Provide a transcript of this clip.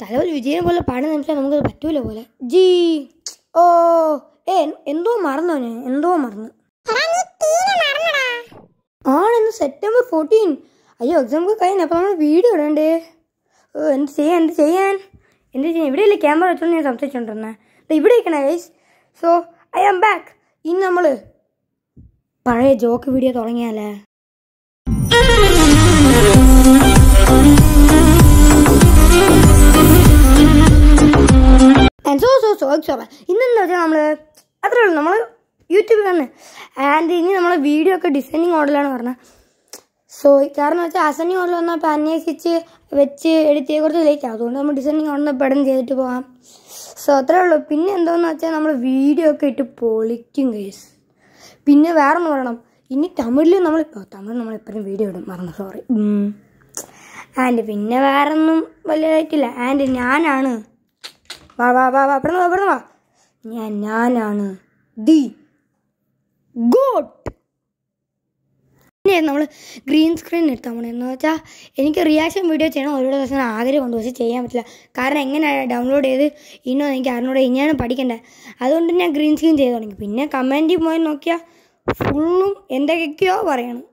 തലവൽ വിജയം പോലെ പാടി നിൽക്കാൻ നമുക്കത് പറ്റൂല പോലെ ജി ഓ ഏ എന്തോ മറന്നോ ഞാൻ എന്തോ മറന്നു ആണെന്ന് സെപ്റ്റംബർ ഫോർട്ടീൻ അയ്യോ ഒക്കെ കഴിഞ്ഞ അപ്പം നമ്മൾ വീഡിയോ ഇടണ്ടേ ഓ എന്ത് ചെയ്യാൻ എന്ത് ചെയ്യാൻ എന്ത് ചെയ്യാൻ ഇവിടെയല്ലേ ക്യാമറ വെച്ചോണ്ട് ഞാൻ സംസാരിച്ചോണ്ടിരുന്നേ ഇവിടെ ഇരിക്കണേ guys so I am back ഇന്ന് നമ്മൾ പഴയ ജോക്ക് വീഡിയോ തുടങ്ങിയാലേ ചോദിച്ചോളാം ഇന്നെന്ന് വെച്ചാൽ നമ്മൾ അത്രേ ഉള്ളൂ നമ്മൾ യൂട്യൂബിൽ തന്നെ ആൻഡ് ഇനി നമ്മൾ വീഡിയോ ഒക്കെ ഡിസൈനിങ് മോഡലാണ് പറഞ്ഞത് സോ കാരണം വെച്ചാൽ അസൻഡിങ് മോഡൽ വന്നാൽ വന്നപ്പോൾ അന്വേഷിച്ച് വെച്ച് എഡിറ്റ് ചെയ്ത് കുറച്ച് ലേക്കാവും അതുകൊണ്ട് നമ്മൾ ഡിസൈനിങ് മോഡൽ പെടം ചെയ്തിട്ട് പോകാം സോ അത്രേ ഉള്ളൂ പിന്നെ എന്തോന്ന് വെച്ചാൽ നമ്മൾ വീഡിയോ ഒക്കെ ഇട്ട് പൊളിക്കും കേസ് പിന്നെ വേറെ ഒന്ന് പറയണം ഇനി തമിഴിൽ നമ്മൾ ഇപ്പോൾ തമിഴ് നമ്മൾ എപ്പോഴും വീഡിയോ ഇടും പറഞ്ഞു സോറി ആൻഡ് പിന്നെ വേറൊന്നും വലിയതായിട്ടില്ല ആൻഡ് ഞാനാണ് വാ വാ വാ വാ ഇവിടുന്ന് വാ വാ ഞാൻ ഞാനാണ് ദി ഗോട്ട് നമ്മൾ ഗ്രീൻ സ്ക്രീൻ എടുത്താൽ മതി എന്ന് വെച്ചാൽ എനിക്ക് റിയാക്ഷൻ വീഡിയോ ചെയ്യണം ഒരു ദിവസം ആഗ്രഹം കൊണ്ട് പക്ഷേ ചെയ്യാൻ പറ്റില്ല കാരണം എങ്ങനെയാണ് ഡൗൺലോഡ് ചെയ്ത് ഇന്നോ എനിക്ക് അറിഞ്ഞൂടെ ഇനിയാണ് പഠിക്കണ്ടേ അതുകൊണ്ട് ഞാൻ ഗ്രീൻ സ്ക്രീൻ ചെയ്ത് തുടങ്ങി പിന്നെ കമൻറ്റിൽ പോയി നോക്കിയാൽ ഫുള്ളും എന്തൊക്കെയോ പറയണം